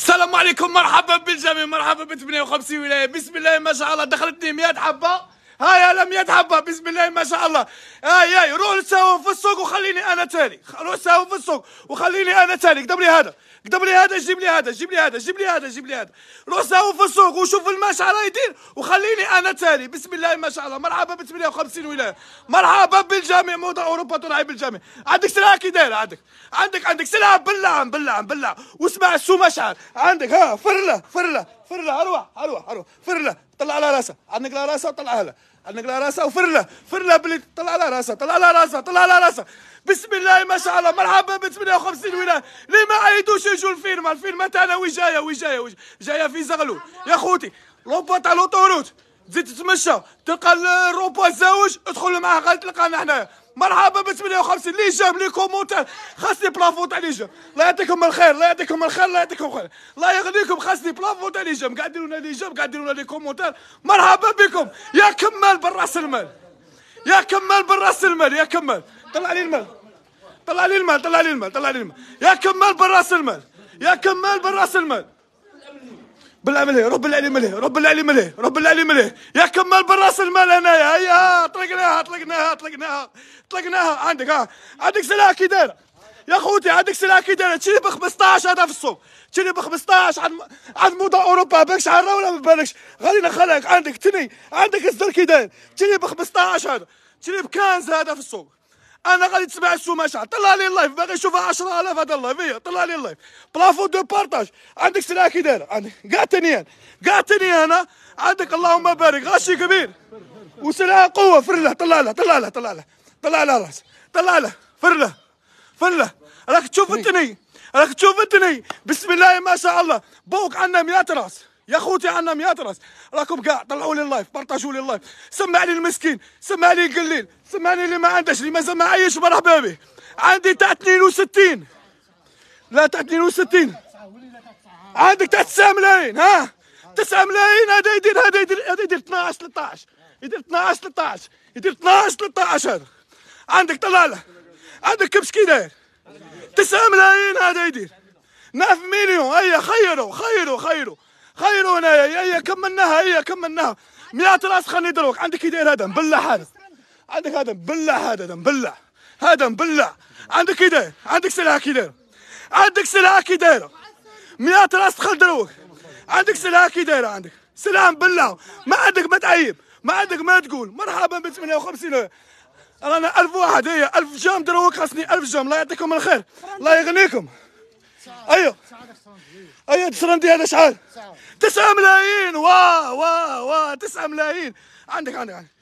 السلام عليكم مرحبا بالجميع مرحبا ب 58 ولايه بسم الله ما شاء الله دخلتني 100 حبه هاي لم يذهب بسم الله ما شاء الله هاي هاي روح ساوي في السوق وخليني انا تاني روح ساوي في السوق وخليني انا تاني قدم لي هذا قدم لي هذا جيب لي هذا جيب لي هذا جيب لي هذا جيب لي هذا روح ساوي في السوق وشوف الماء على يدير وخليني انا تاني بسم الله ما شاء الله مرحبا ب 58 ولايه مرحبا بالجميع موضع اوروبا تلعب بالجميع عندك سلعه كي دايره عندك عندك عندك سلعه باللعن باللعن باللعن واسمع السو مشعل عندك ها فرله فرله فر له اروح اروح اروح فر له طلع على راسها عنق له راسها وطلع هلا عنق وفر له فر له بلي طلع على راسها طلع على راسها طلع على راسها بسم الله ما شاء الله مرحبا ب 58 ولايه ليه ما عيدوش يجوا الفيلم الفيلم تاعنا انا وي جايه جايه في زغلول يا خوتي لوبا تاع لوطوروت تزيد تتمشى تلقى الروبا الزوج ادخل معاه غادي تلقانا حنايا مرحبا ب 58 لي جاب لي كومونتير خاصني بلافون تاع لي جام الله يعطيكم الخير الله يعطيكم الخير الله يعطيكم الخير الله يغنيكم خاصني بلافون تاع لي جام قاعد يديرونا لي جام قاعد يديرونا لي كومونتير مرحبا بكم يا كمال بالراس المال يا كمال بالراس المال يا كمال طلع لي المال طلع لي المال طلع لي المال طلع لي المال يا كمال بالراس المال يا كمال بالراس المال بالله مليه رب العلي مليه رب العلي مليه رب العلي مليه يا كمال بالراس المال هنايا هيا طلقناها طلقناها طلقناها طلقناها عندك ها عندك سلاح كي دايره يا خوتي عندك سلاح كي دايره تشري ب 15 هذا في السوق تشري ب 15 عند عند موضه اوروبا بالكش على ولا ما بالكش غادي نخليك عندك تني عندك الزر كي داير تشري ب 15 هذا تشري ب 15 هذا في السوق انا غادي تسمع السماشة طلع لي اللايف باغي نشوفها 10000 هذا اللايف هي طلع لي اللايف بلافو دو بارتاج عندك سلعه كي دايره عندك كاع انا كاع انا عندك اللهم بارك غاشي كبير وسلعه قوه فرله طلع لها طلع لها طلع لها طلع لها راس طلع لها فرله فرله راك تشوف التني راك تشوف التني بسم الله ما شاء الله بوك عندنا 100 راس يا خوتي عندنا 100 راس راكم كاع طلعوا لي اللايف بارطاجوا لي اللايف سمع لي المسكين سمع لي القليل سمع لي اللي ما عندهش اللي مازال ما عايش مرحبا به عندي تاع 62 لا تاع 62 عندك تاع 9 ملايين ها 9 ملايين هذا يدير هذا يدير هذا يدير 12 13 يدير 12 13 يدير 12 13 هذا عندك طلع له عندك كبش كي داير 9 ملايين هذا يدير 9 مليون هيا أيوة، خيروا خيروا خيروا خيروا هنايا يا يا كملناها يا كملناها مئات راس خلني دروك عندك كي داير هذا مبلع هذا عندك هذا مبلع هذا مبلع هذا مبلع عندك كي داير عندك سلعه كي داير عندك سلعه كي دايره مئات راس دخل دروك عندك سلعه كي دايره عندك سلعه مبلعه ما عندك ما تعيب ما عندك ما تقول مرحبا ب 58 رانا 1000 واحد هي إيه، 1000 جام دروك خاصني 1000 جام الله يعطيكم الخير الله يغنيكم ايوه اي ايا التسرندي هذا شحال 9 ملايين واه واه واه 9 ملايين عندك عندك, عندك.